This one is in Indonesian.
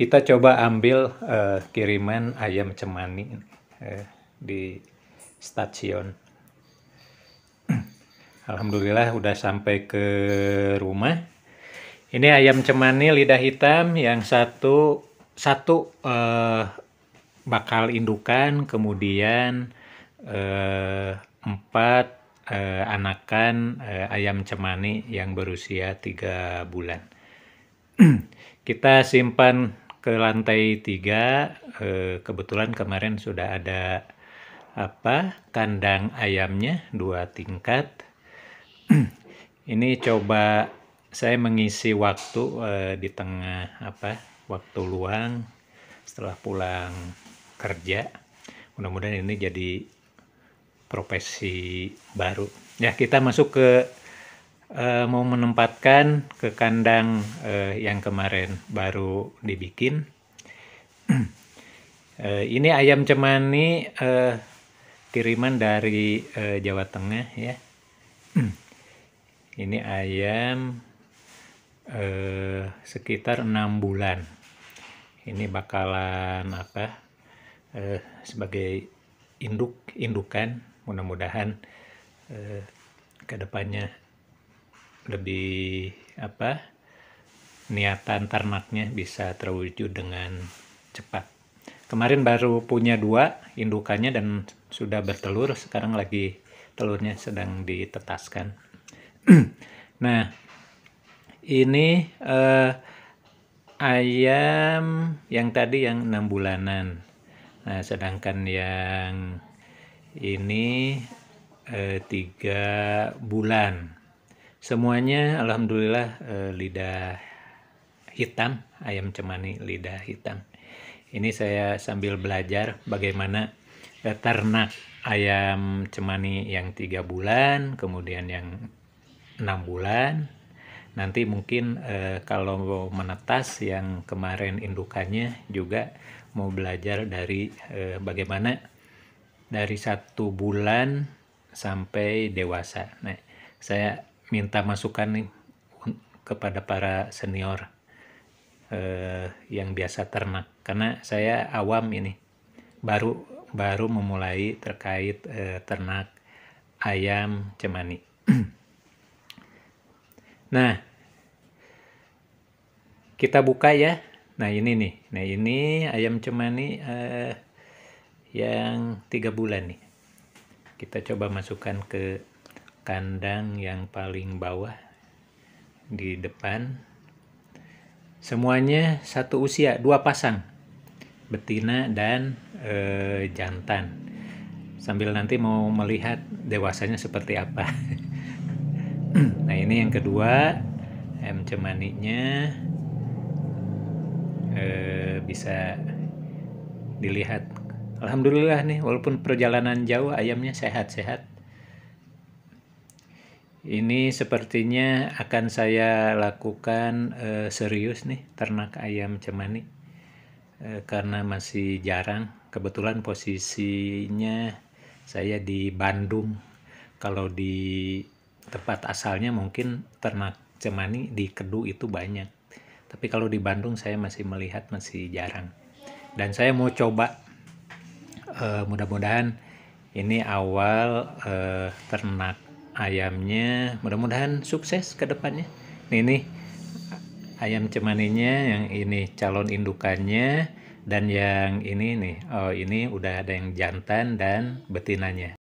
kita coba ambil uh, kiriman ayam cemani uh, di stasiun. Alhamdulillah udah sampai ke rumah. Ini ayam cemani lidah hitam yang satu satu uh, bakal indukan, kemudian uh, empat eh, anakan eh, ayam cemani yang berusia tiga bulan. Kita simpan ke lantai tiga eh, kebetulan kemarin sudah ada apa kandang ayamnya dua tingkat ini coba saya mengisi waktu eh, di tengah apa waktu luang setelah pulang kerja mudah-mudahan ini jadi profesi baru ya kita masuk ke uh, mau menempatkan ke kandang uh, yang kemarin baru dibikin. uh, ini ayam cemani uh, kiriman dari uh, Jawa Tengah ya. ini ayam uh, sekitar enam bulan. Ini bakalan apa? Uh, sebagai induk indukan mudah-mudahan uh, kedepannya lebih apa niatan ternaknya bisa terwujud dengan cepat. Kemarin baru punya dua indukannya dan sudah bertelur, sekarang lagi telurnya sedang ditetaskan. nah, ini eh, ayam yang tadi yang enam bulanan. Nah, sedangkan yang ini eh, tiga bulan semuanya alhamdulillah eh, lidah hitam ayam cemani lidah hitam ini saya sambil belajar bagaimana eh, ternak ayam cemani yang tiga bulan kemudian yang enam bulan nanti mungkin eh, kalau menetas yang kemarin indukannya juga mau belajar dari eh, bagaimana dari satu bulan sampai dewasa. Nah, saya minta masukan nih kepada para senior eh, yang biasa ternak karena saya awam ini baru baru memulai terkait eh, ternak ayam cemani. nah, kita buka ya. Nah, ini nih. Nah, ini ayam cemani eh, yang tiga bulan nih. Kita coba masukkan ke kandang yang paling bawah di depan semuanya satu usia dua pasang betina dan e, jantan sambil nanti mau melihat dewasanya seperti apa nah ini yang kedua M cemaninya e, bisa dilihat Alhamdulillah nih walaupun perjalanan jauh ayamnya sehat-sehat ini sepertinya akan saya lakukan e, serius nih ternak ayam cemani e, karena masih jarang. Kebetulan posisinya saya di Bandung. Kalau di tempat asalnya mungkin ternak cemani di Kedu itu banyak. Tapi kalau di Bandung saya masih melihat masih jarang. Dan saya mau coba e, mudah-mudahan ini awal ternak ayamnya mudah-mudahan sukses ke depannya nih nih ayam cemaninya yang ini calon indukannya dan yang ini nih oh ini udah ada yang jantan dan betinanya